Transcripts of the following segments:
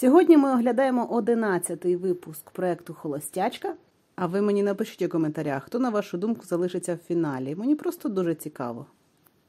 Сьогодні ми оглядаємо 11-й випуск проекту Холостячка. А ви мені напишіть у коментарях, хто, на вашу думку, залишиться в фіналі. Мені просто дуже цікаво.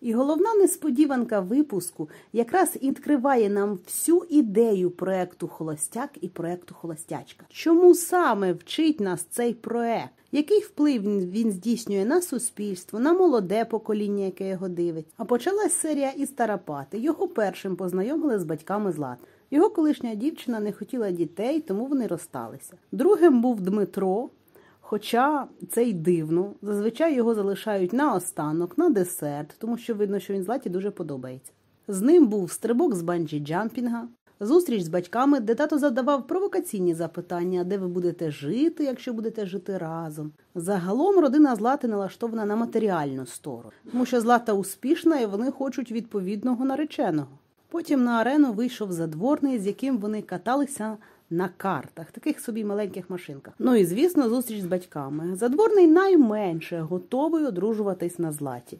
І головна несподіванка випуску якраз і відкриває нам всю ідею проекту Холостяк і проекту Холостячка. Чому саме вчить нас цей проект? Який вплив він здійснює на суспільство, на молоде покоління, яке його дивить? А почалась серія із Тарапати. Його першим познайомили з батьками Злат. Його колишня дівчина не хотіла дітей, тому вони розсталися. Другим був Дмитро, хоча це й дивно. Зазвичай його залишають на останок, на десерт, тому що видно, що він златі дуже подобається. З ним був стрибок з банджі джампінга, зустріч з батьками, де тато задавав провокаційні запитання, де ви будете жити, якщо будете жити разом. Загалом родина Злати налаштована на матеріальну сторону, тому що злата успішна і вони хочуть відповідного нареченого. Потім на арену вийшов задворний, з яким вони каталися на картах, таких собі маленьких машинках. Ну і звісно, зустріч з батьками. Задворний найменше готовий одружуватись на златі.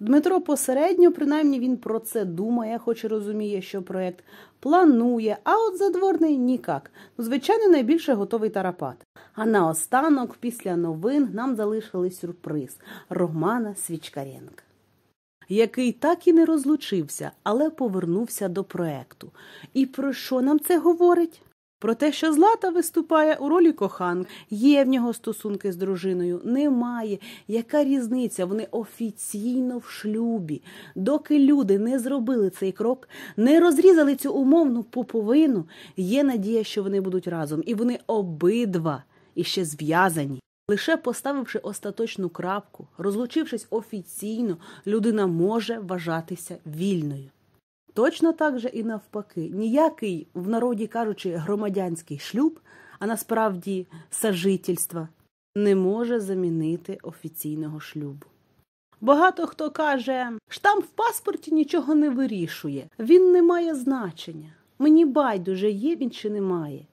Дмитро посередньо, принаймні, він про це думає, хоч і розуміє, що проект планує, а от задворний нікак. Ну, звичайно, найбільше готовий тарапат. А наостанок, після новин, нам залишили сюрприз Романа Свічкаренка який так і не розлучився, але повернувся до проекту. І про що нам це говорить? Про те, що Злата виступає у ролі коханка, є в нього стосунки з дружиною, немає. Яка різниця? Вони офіційно в шлюбі. Доки люди не зробили цей крок, не розрізали цю умовну поповину, є надія, що вони будуть разом, і вони обидва іще зв'язані. Лише поставивши остаточну крапку, розлучившись офіційно, людина може вважатися вільною. Точно так же і навпаки, ніякий, в народі кажучи, громадянський шлюб, а насправді сажительство, не може замінити офіційного шлюбу. Багато хто каже, штамп в паспорті нічого не вирішує, він не має значення. Мені байдуже є він чи немає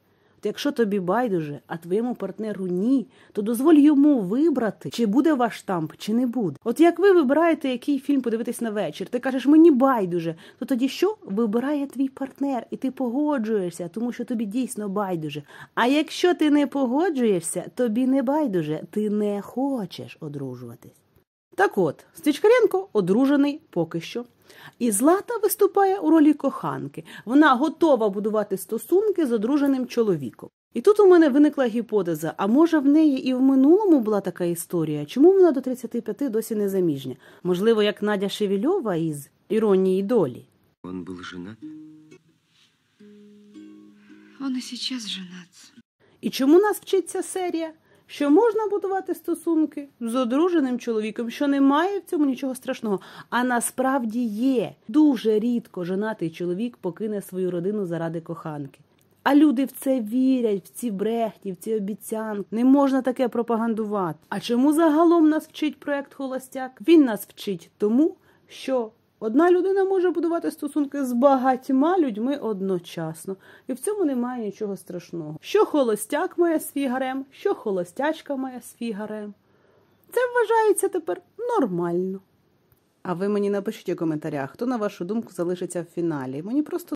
якщо тобі байдуже, а твоєму партнеру ні, то дозволь йому вибрати, чи буде ваш штамп, чи не буде. От як ви вибираєте, який фільм подивитись на вечір, ти кажеш, мені байдуже, то тоді що вибирає твій партнер, і ти погоджуєшся, тому що тобі дійсно байдуже. А якщо ти не погоджуєшся, тобі не байдуже, ти не хочеш одружуватись. Так от, Стічкаренко одружений поки що. І Злата виступає у ролі коханки. Вона готова будувати стосунки з одруженим чоловіком. І тут у мене виникла гіпотеза: а може в неї і в минулому була така історія? Чому вона до 35 досі не заміжня? Можливо, як Надя Шевільова із іронії долі. Він був женат? Він і зараз женат. І чому нас вчиться серія? що можна будувати стосунки з одруженим чоловіком, що немає в цьому нічого страшного. А насправді є дуже рідко женатий чоловік покине свою родину заради коханки. А люди в це вірять, в ці брехні, в ці обіцянки. Не можна таке пропагандувати. А чому загалом нас вчить проект Холостяк? Він нас вчить тому, що Одна людина може будувати стосунки з багатьма людьми одночасно, і в цьому немає нічого страшного. Що холостяк має свій гарем, що холостячка має свій гарем. Це вважається тепер нормально. А ви мені напишіть у коментарях, хто, на вашу думку, залишиться в фіналі. Мені просто